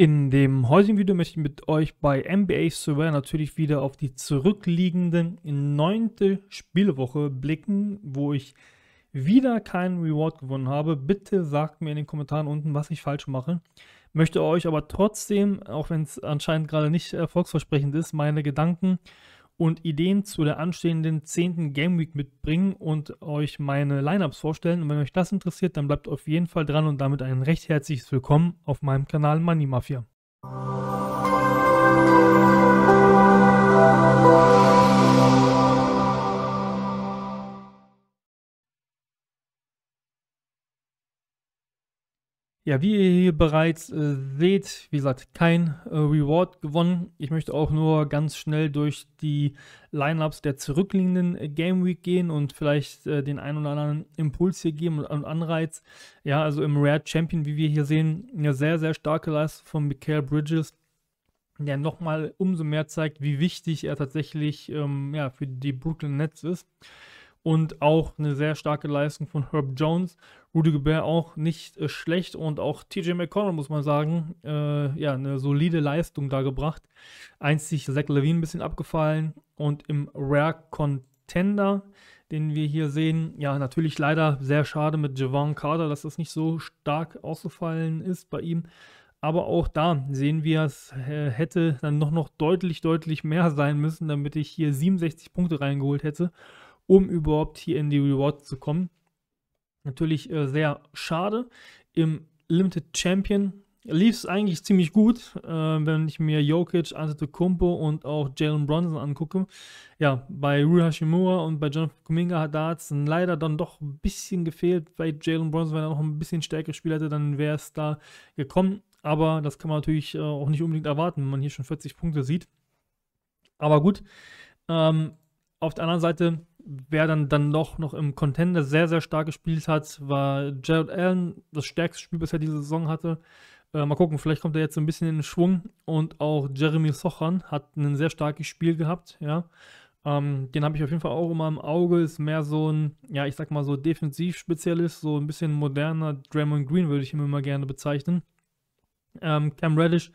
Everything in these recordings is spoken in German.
In dem heutigen Video möchte ich mit euch bei NBA Survey natürlich wieder auf die zurückliegenden neunte Spielwoche blicken, wo ich wieder keinen Reward gewonnen habe. Bitte sagt mir in den Kommentaren unten, was ich falsch mache. Möchte euch aber trotzdem, auch wenn es anscheinend gerade nicht erfolgsversprechend ist, meine Gedanken äh, und Ideen zu der anstehenden 10. Game Week mitbringen und euch meine Lineups vorstellen. Und wenn euch das interessiert, dann bleibt auf jeden Fall dran und damit ein recht herzliches Willkommen auf meinem Kanal Money Mafia. Ja, wie ihr hier bereits äh, seht, wie gesagt, kein äh, Reward gewonnen. Ich möchte auch nur ganz schnell durch die Lineups der zurückliegenden äh, Game Week gehen und vielleicht äh, den einen oder anderen Impuls hier geben und, und, Anreiz. Ja, also im Rare Champion, wie wir hier sehen, eine sehr, sehr starke Leistung von Michael Bridges, der nochmal umso mehr zeigt, wie wichtig er tatsächlich ähm, ja, für die Brooklyn Nets ist und auch eine sehr starke Leistung von Herb Jones. Rudy Gobert auch nicht äh, schlecht und auch TJ McConnell, muss man sagen, äh, ja, eine solide Leistung dargebracht. Einzig Zach Levine ein bisschen abgefallen und im Rare Contender, den wir hier sehen, ja, natürlich leider sehr schade mit Javon Carter, dass das nicht so stark ausgefallen ist bei ihm. Aber auch da sehen wir, es äh, hätte dann noch, noch deutlich, deutlich mehr sein müssen, damit ich hier 67 Punkte reingeholt hätte um überhaupt hier in die Rewards zu kommen. Natürlich äh, sehr schade. Im Limited Champion lief es eigentlich ziemlich gut, äh, wenn ich mir Jokic, Antetokounmpo und auch Jalen Bronson angucke. Ja, bei Rui Hashimura und bei Jonathan Kuminga hat es leider dann doch ein bisschen gefehlt. Bei Jalen Bronson, wenn er noch ein bisschen stärker gespielt hätte, dann wäre es da gekommen. Aber das kann man natürlich äh, auch nicht unbedingt erwarten, wenn man hier schon 40 Punkte sieht. Aber gut, ähm, auf der anderen Seite wer dann, dann noch, noch im Contender sehr, sehr stark gespielt hat, war Jared Allen, das stärkste Spiel bisher diese Saison hatte. Äh, mal gucken, vielleicht kommt er jetzt ein bisschen in den Schwung. Und auch Jeremy Sochan hat ein sehr starkes Spiel gehabt, ja. Ähm, den habe ich auf jeden Fall auch immer im Auge. Ist mehr so ein, ja, ich sag mal so Defensivspezialist, so ein bisschen moderner Draymond Green würde ich ihn immer gerne bezeichnen. Ähm, Cam Reddish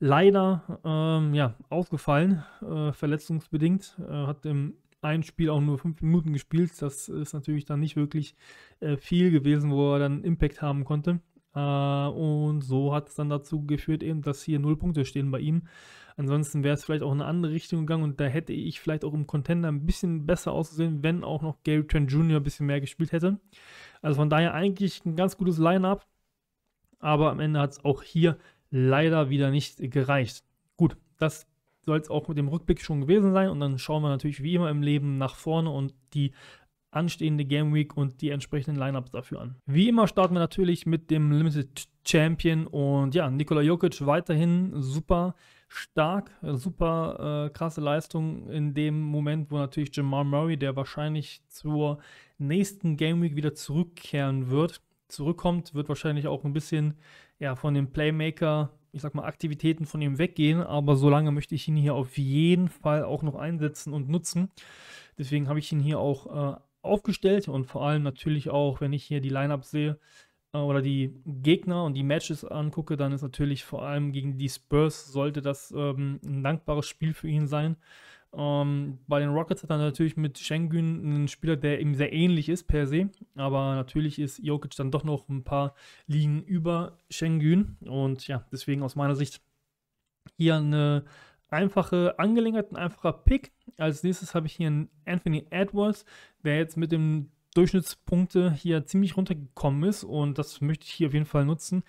leider ähm, ja, ausgefallen, äh, verletzungsbedingt. Äh, hat im ein Spiel auch nur fünf Minuten gespielt. Das ist natürlich dann nicht wirklich äh, viel gewesen, wo er dann Impact haben konnte. Äh, und so hat es dann dazu geführt, eben, dass hier null Punkte stehen bei ihm. Ansonsten wäre es vielleicht auch in eine andere Richtung gegangen und da hätte ich vielleicht auch im Contender ein bisschen besser ausgesehen, wenn auch noch Gary Trent Jr. ein bisschen mehr gespielt hätte. Also von daher eigentlich ein ganz gutes Line-up, aber am Ende hat es auch hier leider wieder nicht gereicht. Gut, das soll es auch mit dem Rückblick schon gewesen sein. Und dann schauen wir natürlich wie immer im Leben nach vorne und die anstehende Game Week und die entsprechenden Lineups dafür an. Wie immer starten wir natürlich mit dem Limited Champion und ja, Nikola Jokic weiterhin super stark, super äh, krasse Leistung in dem Moment, wo natürlich Jamal Murray, der wahrscheinlich zur nächsten Game Week wieder zurückkehren wird, zurückkommt, wird wahrscheinlich auch ein bisschen ja, von dem Playmaker ich sag mal, Aktivitäten von ihm weggehen, aber solange möchte ich ihn hier auf jeden Fall auch noch einsetzen und nutzen. Deswegen habe ich ihn hier auch äh, aufgestellt und vor allem natürlich auch, wenn ich hier die Lineup sehe äh, oder die Gegner und die Matches angucke, dann ist natürlich vor allem gegen die Spurs sollte das ähm, ein dankbares Spiel für ihn sein. Ähm, bei den Rockets hat er natürlich mit Schengen einen Spieler, der ihm sehr ähnlich ist per se, aber natürlich ist Jokic dann doch noch ein paar Ligen über Schengen und ja, deswegen aus meiner Sicht hier eine einfache Angelegenheit, ein einfacher Pick. Als nächstes habe ich hier einen Anthony Edwards, der jetzt mit dem Durchschnittspunkte hier ziemlich runtergekommen ist und das möchte ich hier auf jeden Fall nutzen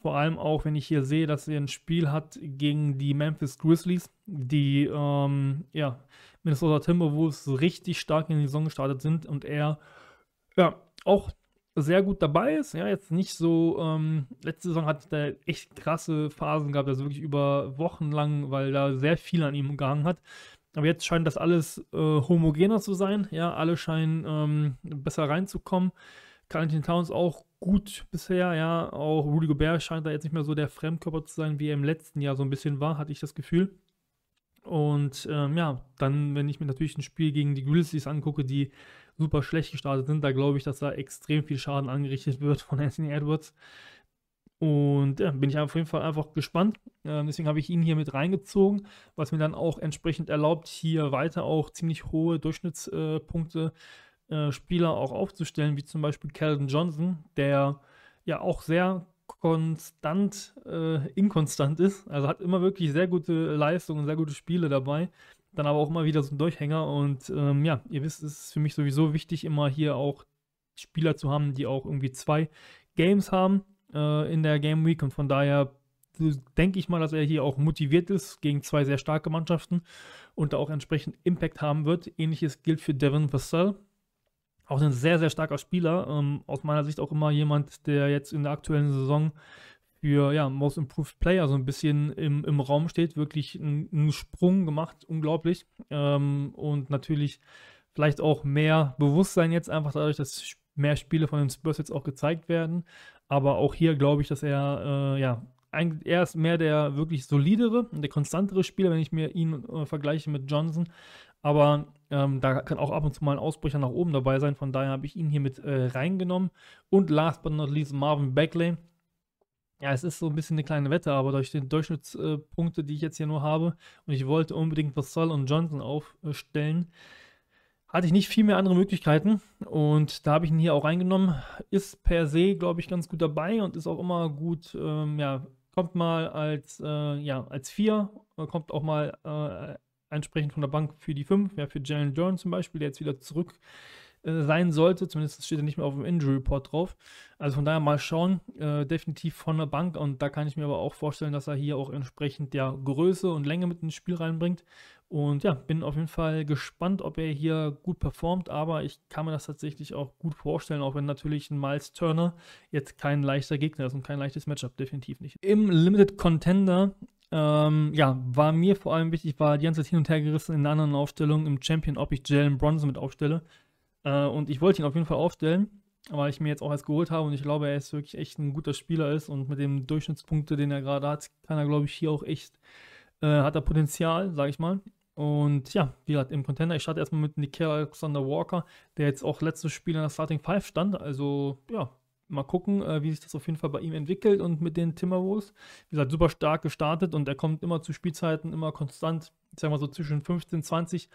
vor allem auch, wenn ich hier sehe, dass er ein Spiel hat gegen die Memphis Grizzlies, die ähm, ja, Minnesota Timberwolves richtig stark in die Saison gestartet sind und er ja, auch sehr gut dabei ist. Ja, jetzt nicht so, ähm, letzte Saison hat er echt krasse Phasen gehabt, also wirklich über Wochen lang, weil da sehr viel an ihm gehangen hat. Aber jetzt scheint das alles äh, homogener zu sein. Ja, alle scheinen ähm, besser reinzukommen. Carlton Towns auch gut bisher, ja. Auch Rudy Gobert scheint da jetzt nicht mehr so der Fremdkörper zu sein, wie er im letzten Jahr so ein bisschen war, hatte ich das Gefühl. Und ähm, ja, dann, wenn ich mir natürlich ein Spiel gegen die Grizzlies angucke, die super schlecht gestartet sind, da glaube ich, dass da extrem viel Schaden angerichtet wird von Anthony Edwards. Und ja, bin ich auf jeden Fall einfach gespannt. Ähm, deswegen habe ich ihn hier mit reingezogen, was mir dann auch entsprechend erlaubt, hier weiter auch ziemlich hohe Durchschnittspunkte äh, äh, Spieler auch aufzustellen, wie zum Beispiel Calvin Johnson, der ja auch sehr konstant äh, inkonstant ist. Also hat immer wirklich sehr gute Leistungen, sehr gute Spiele dabei. Dann aber auch immer wieder so ein Durchhänger. Und ähm, ja, ihr wisst, es ist für mich sowieso wichtig, immer hier auch Spieler zu haben, die auch irgendwie zwei Games haben äh, in der Game Week. Und von daher denke ich mal, dass er hier auch motiviert ist gegen zwei sehr starke Mannschaften und da auch entsprechend Impact haben wird. Ähnliches gilt für Devin Vassell, auch ein sehr, sehr starker Spieler. Ähm, aus meiner Sicht auch immer jemand, der jetzt in der aktuellen Saison für ja, Most Improved Player so ein bisschen im, im Raum steht. Wirklich einen, Sprung gemacht, unglaublich. Ähm, und natürlich vielleicht auch mehr Bewusstsein jetzt einfach dadurch, dass mehr Spiele von den Spurs jetzt auch gezeigt werden. Aber auch hier glaube ich, dass er äh, ja ein, er ist mehr der wirklich solidere und der konstantere Spieler, wenn ich mir ihn äh, vergleiche mit Johnson. Aber ähm, da kann auch ab und zu mal ein Ausbrecher nach oben dabei sein. Von daher habe ich ihn hier mit äh, reingenommen. Und last but not least Marvin Beckley. Ja, es ist so ein bisschen eine kleine Wette, aber durch die Durchschnittspunkte, die ich jetzt hier nur habe, und ich wollte unbedingt Vassal und Johnson aufstellen, hatte ich nicht viel mehr andere Möglichkeiten. Und da habe ich ihn hier auch reingenommen. Ist per se, glaube ich, ganz gut dabei und ist auch immer gut, ähm, ja, kommt mal als, äh, ja, als 4, äh, kommt auch mal äh, entsprechend von der Bank für die 5, ja, für Jalen Dern zum Beispiel, der jetzt wieder zurück äh, sein sollte. Zumindest steht er nicht mehr auf dem Injury Report drauf. Also von daher mal schauen, äh, definitiv von der Bank. Und da kann ich mir aber auch vorstellen, dass er hier auch entsprechend der Größe und Länge mit ins Spiel reinbringt. Und ja, bin auf jeden Fall gespannt, ob er hier gut performt. Aber ich kann mir das tatsächlich auch gut vorstellen, auch wenn natürlich ein Miles Turner jetzt kein leichter Gegner ist und kein leichtes Matchup, definitiv nicht. Im Limited Contender ähm, ja, war mir vor allem wichtig, war die ganze Zeit hin und her gerissen in einer anderen Aufstellung im Champion, ob ich Jalen Bronze mit aufstelle. Äh, und ich wollte ihn auf jeden Fall aufstellen, weil ich mir jetzt auch erst geholt habe und ich glaube, er ist wirklich echt ein guter Spieler ist und mit dem Durchschnittspunkte, den er gerade hat, kann er, glaube ich, hier auch echt, äh, hat er Potenzial, sage ich mal. Und ja, wie gesagt, im Contender, ich starte erstmal mit Nikhil Alexander Walker, der jetzt auch letztes Spiel in der Starting 5 stand. Also ja, mal gucken, äh, wie sich das auf jeden Fall bei ihm entwickelt und mit den Timberwolves. Wie gesagt, super stark gestartet und er kommt immer zu Spielzeiten, immer konstant. Ich sag mal so zwischen 15, 20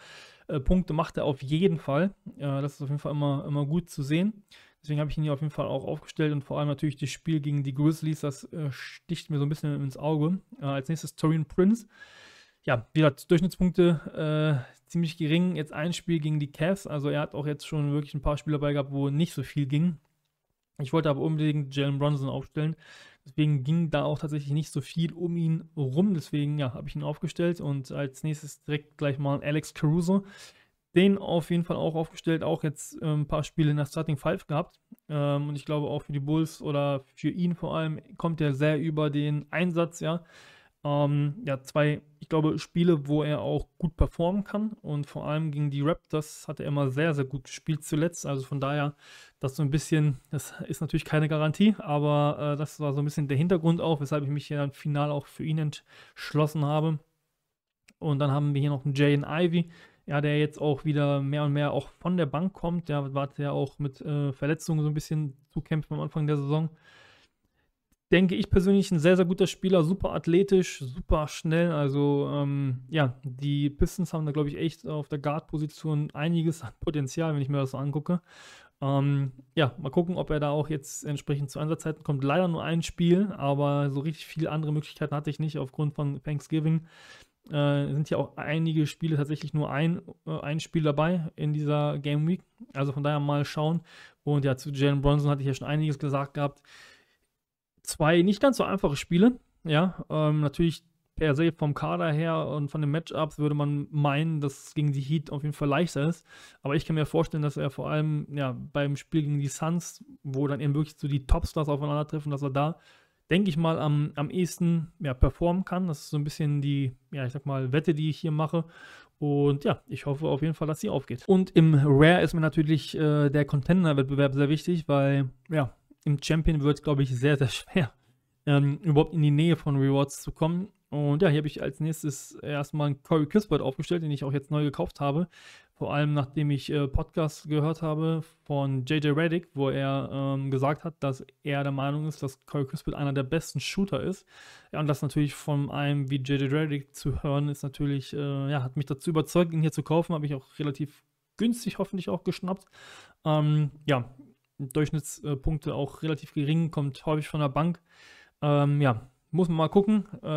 äh, Punkte macht er auf jeden Fall. Äh, das ist auf jeden Fall immer, immer gut zu sehen. Deswegen habe ich ihn hier auf jeden Fall auch aufgestellt und vor allem natürlich das Spiel gegen die Grizzlies, das äh, sticht mir so ein bisschen ins Auge. Äh, als nächstes Torian Prince. Ja, wie gesagt, Durchschnittspunkte äh, ziemlich gering. Jetzt ein Spiel gegen die Cavs. Also er hat auch jetzt schon wirklich ein paar Spiele dabei gehabt, wo nicht so viel ging. Ich wollte aber unbedingt Jalen Bronson aufstellen. Deswegen ging da auch tatsächlich nicht so viel um ihn rum. Deswegen ja, habe ich ihn aufgestellt und als nächstes direkt gleich mal Alex Caruso. Den auf jeden Fall auch aufgestellt, auch jetzt ein ähm, paar Spiele nach Starting 5 gehabt. Ähm, und ich glaube auch für die Bulls oder für ihn vor allem kommt er sehr über den Einsatz, ja ähm, ja, zwei, ich glaube, Spiele, wo er auch gut performen kann. Und vor allem gegen die Raptors hat er immer sehr, sehr gut gespielt zuletzt. Also von daher, das so ein bisschen, das ist natürlich keine Garantie, aber äh, das war so ein bisschen der Hintergrund auch, weshalb ich mich hier dann final auch für ihn entschlossen habe. Und dann haben wir hier noch einen Jay and Ivy, ja, der jetzt auch wieder mehr und mehr auch von der Bank kommt. Der war ja auch mit äh, Verletzungen so ein bisschen zu kämpfen am Anfang der Saison denke ich persönlich, ein sehr, sehr guter Spieler, super athletisch, super schnell. Also ähm, ja, die Pistons haben da, glaube ich, echt auf der Guard-Position einiges an Potenzial, wenn ich mir das so angucke. Ähm, ja, mal gucken, ob er da auch jetzt entsprechend zu Einsatzzeiten kommt. Leider nur ein Spiel, aber so richtig viele andere Möglichkeiten hatte ich nicht aufgrund von Thanksgiving. Äh, sind ja auch einige Spiele tatsächlich nur ein, äh, ein Spiel dabei in dieser Game Week. Also von daher mal schauen. Und ja, zu Jalen Bronson hatte ich ja schon einiges gesagt gehabt zwei nicht ganz so einfache Spiele. Ja, ähm, natürlich per se vom Kader her und von den Matchups würde man meinen, dass gegen die Heat auf jeden Fall leichter ist. Aber ich kann mir vorstellen, dass er vor allem ja, beim Spiel gegen die Suns, wo dann eben wirklich so die Topstars aufeinandertreffen, dass er da, denke ich mal, am, am ehesten ja, performen kann. Das ist so ein bisschen die, ja, ich sag mal, Wette, die ich hier mache. Und ja, ich hoffe auf jeden Fall, dass sie aufgeht. Und im Rare ist mir natürlich äh, der Contender-Wettbewerb sehr wichtig, weil ja, im Champion wird glaube ich, sehr, sehr schwer, ähm, überhaupt in die Nähe von Rewards zu kommen. Und ja, hier habe ich als nächstes erstmal einen Corey Kispert aufgestellt, den ich auch jetzt neu gekauft habe. Vor allem nachdem ich äh, Podcasts gehört habe von JJ Reddick, wo er ähm, gesagt hat, dass er der Meinung ist, dass Corey Kispert einer der besten Shooter ist. Ja, und das natürlich von einem wie JJ Reddick zu hören, ist natürlich, äh, ja, hat mich dazu überzeugt, ihn hier zu kaufen. Habe ich auch relativ günstig hoffentlich auch geschnappt. Ähm, ja, Durchschnittspunkte auch relativ gering, kommt häufig von der Bank. Ähm, ja, muss man mal gucken, äh,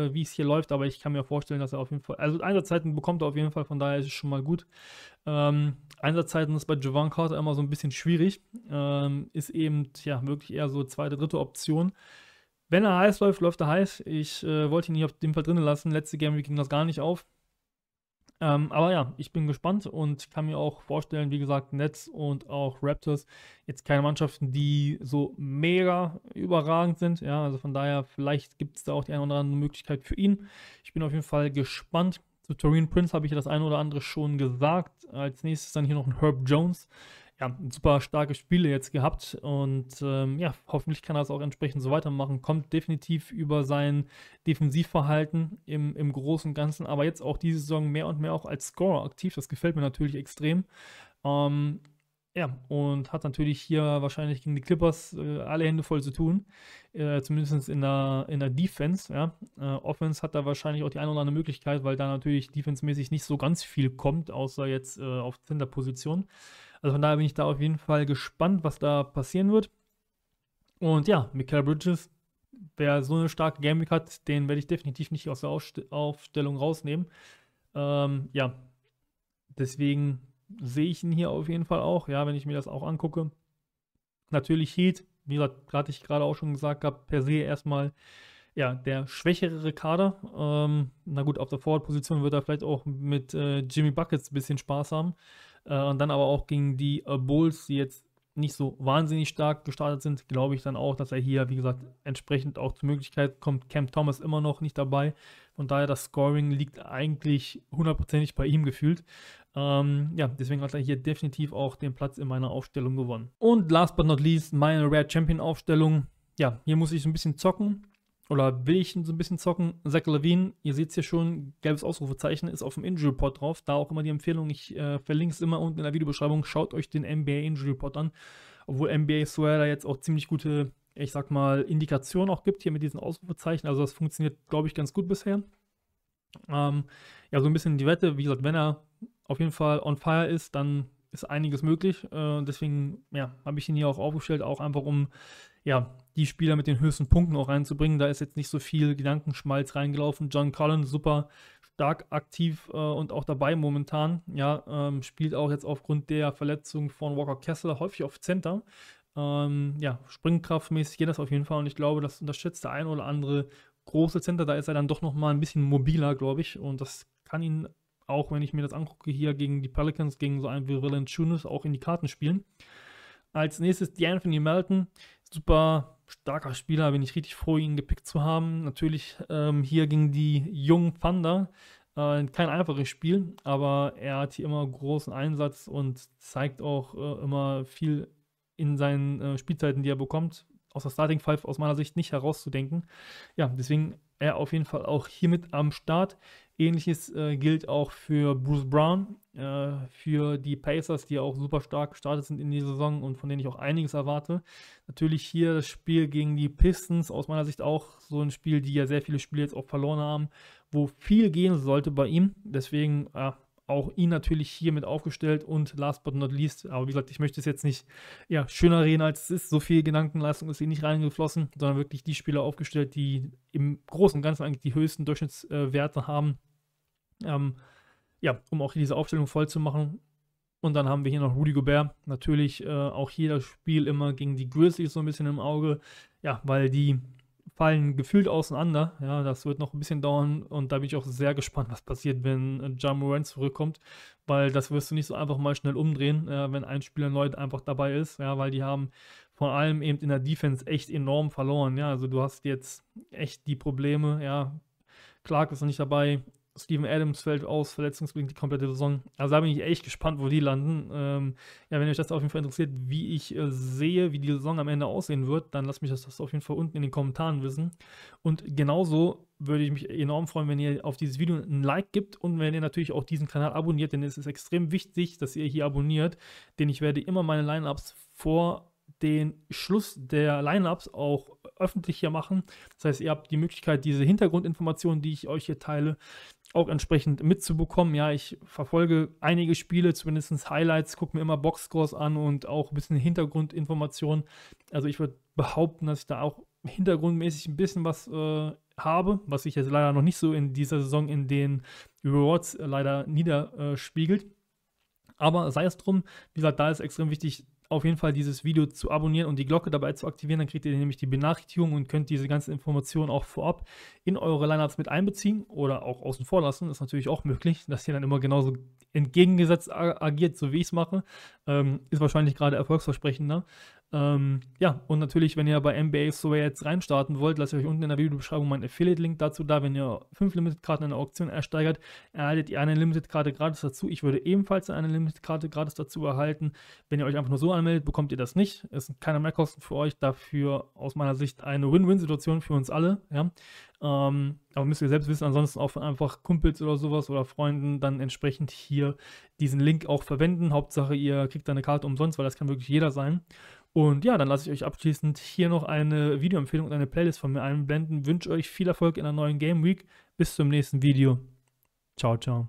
äh, wie es hier läuft, aber ich kann mir vorstellen, dass er auf jeden Fall, also Einsatzzeiten bekommt er auf jeden Fall, von daher ist es schon mal gut. Ähm, Einsatzzeiten ist bei Javon Carter immer so ein bisschen schwierig, ähm, ist eben ja wirklich eher so zweite, dritte Option. Wenn er heiß läuft, läuft er heiß. Ich äh, wollte ihn nicht auf dem Fall drinnen lassen. Letzte Game ging das gar nicht auf. Ähm, aber ja, ich bin gespannt und kann mir auch vorstellen, wie gesagt, Nets und auch Raptors jetzt keine Mannschaften, die so mega überragend sind. Ja, also von daher, vielleicht gibt es da auch die eine oder andere Möglichkeit für ihn. Ich bin auf jeden Fall gespannt. Zu Torin Prince habe ich ja das eine oder andere schon gesagt. Als nächstes dann hier noch ein Herb Jones ja, super starke Spiele jetzt gehabt und ähm, ja, hoffentlich kann er es auch entsprechend so weitermachen. Kommt definitiv über sein Defensivverhalten im, im Großen und Ganzen, aber jetzt auch diese Saison mehr und mehr auch als Scorer aktiv. Das gefällt mir natürlich extrem. Ähm, ja, und hat natürlich hier wahrscheinlich gegen die Clippers äh, alle Hände voll zu tun, äh, zumindest in der, in der Defense. Ja. Äh, Offense hat da wahrscheinlich auch die eine oder andere Möglichkeit, weil da natürlich defensemäßig nicht so ganz viel kommt, außer jetzt äh, auf Center-Position. Also von daher bin ich da auf jeden Fall gespannt, was da passieren wird. Und ja, Michael Bridges, wer so eine starke Game Week hat, den werde ich definitiv nicht aus der Aufstellung rausnehmen. Ähm, ja, deswegen sehe ich ihn hier auf jeden Fall auch, ja, wenn ich mir das auch angucke. Natürlich Heat, wie gesagt, hatte ich gerade auch schon gesagt, gab per se erstmal ja, der schwächere Kader. Ähm, na gut, auf der Forward-Position wird er vielleicht auch mit äh, Jimmy Buckets ein bisschen Spaß haben. Äh, und dann aber auch gegen die äh, Bulls, die jetzt nicht so wahnsinnig stark gestartet sind, glaube ich dann auch, dass er hier, wie gesagt, entsprechend auch zur Möglichkeit kommt. Cam Thomas immer noch nicht dabei. Von daher, das Scoring liegt eigentlich hundertprozentig bei ihm gefühlt. Ähm, ja, deswegen hat er hier definitiv auch den Platz in meiner Aufstellung gewonnen. Und last but not least, meine Rare Champion Aufstellung. Ja, hier muss ich so ein bisschen zocken oder will ich so ein bisschen zocken? Zach Levine, ihr seht es hier schon, gelbes Ausrufezeichen ist auf dem Injury Report drauf. Da auch immer die Empfehlung, ich äh, verlinke es immer unten in der Videobeschreibung. Schaut euch den NBA Injury Report an, obwohl NBA Swear da jetzt auch ziemlich gute, ich sag mal, Indikationen auch gibt hier mit diesen Ausrufezeichen. Also das funktioniert, glaube ich, ganz gut bisher. Ähm, ja, so ein bisschen die Wette, wie gesagt, wenn er auf jeden Fall on fire ist, dann ist einiges möglich. Äh, deswegen, ja, habe ich ihn hier auch aufgestellt, auch einfach um ja, die Spieler mit den höchsten Punkten auch reinzubringen. Da ist jetzt nicht so viel Gedankenschmalz reingelaufen. John Collins, super stark aktiv äh, und auch dabei momentan. Ja, ähm, spielt auch jetzt aufgrund der Verletzung von Walker Kessler häufig auf Center. Ähm, ja, springkraftmäßig geht das auf jeden Fall und ich glaube, das unterschätzt der ein oder andere große Center. Da ist er dann doch nochmal ein bisschen mobiler, glaube ich. Und das kann ihn auch, wenn ich mir das angucke, hier gegen die Pelicans, gegen so einen wie Tunis auch in die Karten spielen. Als nächstes die Anthony Melton super starker Spieler, bin ich richtig froh, ihn gepickt zu haben. Natürlich ähm, hier gegen die jungen Thunder. Äh, kein einfaches Spiel, aber er hat hier immer großen Einsatz und zeigt auch äh, immer viel in seinen äh, Spielzeiten, die er bekommt. Aus der Starting Five aus meiner Sicht nicht herauszudenken. Ja, deswegen er auf jeden Fall auch hiermit am Start. Ähnliches äh, gilt auch für Bruce Brown, äh, für die Pacers, die auch super stark gestartet sind in die Saison und von denen ich auch einiges erwarte. Natürlich hier das Spiel gegen die Pistons, aus meiner Sicht auch so ein Spiel, die ja sehr viele Spiele jetzt auch verloren haben, wo viel gehen sollte bei ihm. Deswegen, ja, auch ihn natürlich hier mit aufgestellt und last but not least, aber wie gesagt, ich möchte es jetzt nicht ja, schöner reden, als es ist. So viel Gedankenleistung ist hier nicht reingeflossen, sondern wirklich die Spieler aufgestellt, die im Großen und Ganzen eigentlich die höchsten Durchschnittswerte haben. Ähm, ja, um auch hier diese Aufstellung voll zu machen. Und dann haben wir hier noch Rudy Gobert. Natürlich äh, auch hier das Spiel immer gegen die Grizzlies so ein bisschen im Auge. Ja, weil die fallen gefühlt auseinander. Ja, das wird noch ein bisschen dauern und da bin ich auch sehr gespannt, was passiert, wenn äh, Ja Morant zurückkommt, weil das wirst du nicht so einfach mal schnell umdrehen, äh, wenn ein Spieler neu einfach dabei ist, ja, weil die haben vor allem eben in der Defense echt enorm verloren. Ja, also du hast jetzt echt die Probleme, ja. Clark ist noch nicht dabei, Steven Adams fällt aus, verletzungsbedingt die komplette Saison. Also da bin ich echt gespannt, wo die landen. Ähm, ja, wenn euch das auf jeden Fall interessiert, wie ich äh, sehe, wie die Saison am Ende aussehen wird, dann lasst mich das, das auf jeden Fall unten in den Kommentaren wissen. Und genauso würde ich mich enorm freuen, wenn ihr auf dieses Video ein Like gibt und wenn ihr natürlich auch diesen Kanal abonniert, denn es ist extrem wichtig, dass ihr hier abonniert, denn ich werde immer meine Lineups vor den Schluss der Lineups auch öffentlich hier machen. Das heißt, ihr habt die Möglichkeit, diese Hintergrundinformationen, die ich euch hier teile, auch entsprechend mitzubekommen. Ja, ich verfolge einige Spiele, zumindest Highlights, gucke mir immer Boxscores an und auch ein bisschen Hintergrundinformationen. Also ich würde behaupten, dass ich da auch hintergrundmäßig ein bisschen was äh, habe, was sich jetzt leider noch nicht so in dieser Saison in den Rewards äh, leider niederspiegelt. Aber sei es drum, wie gesagt, da ist extrem wichtig, auf jeden Fall dieses Video zu abonnieren und die Glocke dabei zu aktivieren. Dann kriegt ihr nämlich die Benachrichtigung und könnt diese ganzen Informationen auch vorab in eure Lineups mit einbeziehen oder auch außen vor lassen. Das ist natürlich auch möglich, dass ihr dann immer genauso entgegengesetzt agiert, so wie ich es mache. Ähm, ist wahrscheinlich gerade erfolgsversprechender. Ähm, ja, und natürlich, wenn ihr bei MBA Survey jetzt reinstarten wollt, lasst euch unten in der Videobeschreibung meinen Affiliate-Link dazu da. Wenn ihr fünf Limited-Karten in der Auktion ersteigert, erhaltet ihr eine Limited-Karte gratis dazu. Ich würde ebenfalls eine Limited-Karte gratis dazu erhalten. Wenn ihr euch einfach nur so anmeldet, bekommt ihr das nicht. Es sind keine Mehrkosten für euch. Dafür aus meiner Sicht eine Win-Win-Situation für uns alle. Ja. Ähm, aber müsst ihr selbst wissen, ansonsten auch von einfach Kumpels oder sowas oder Freunden dann entsprechend hier diesen Link auch verwenden. Hauptsache, ihr kriegt eine Karte umsonst, weil das kann wirklich jeder sein. Und ja, dann lasse ich euch abschließend hier noch eine Videoempfehlung und eine Playlist von mir einblenden. Wünsche euch viel Erfolg in der neuen Game Week. Bis zum nächsten Video. Ciao, ciao.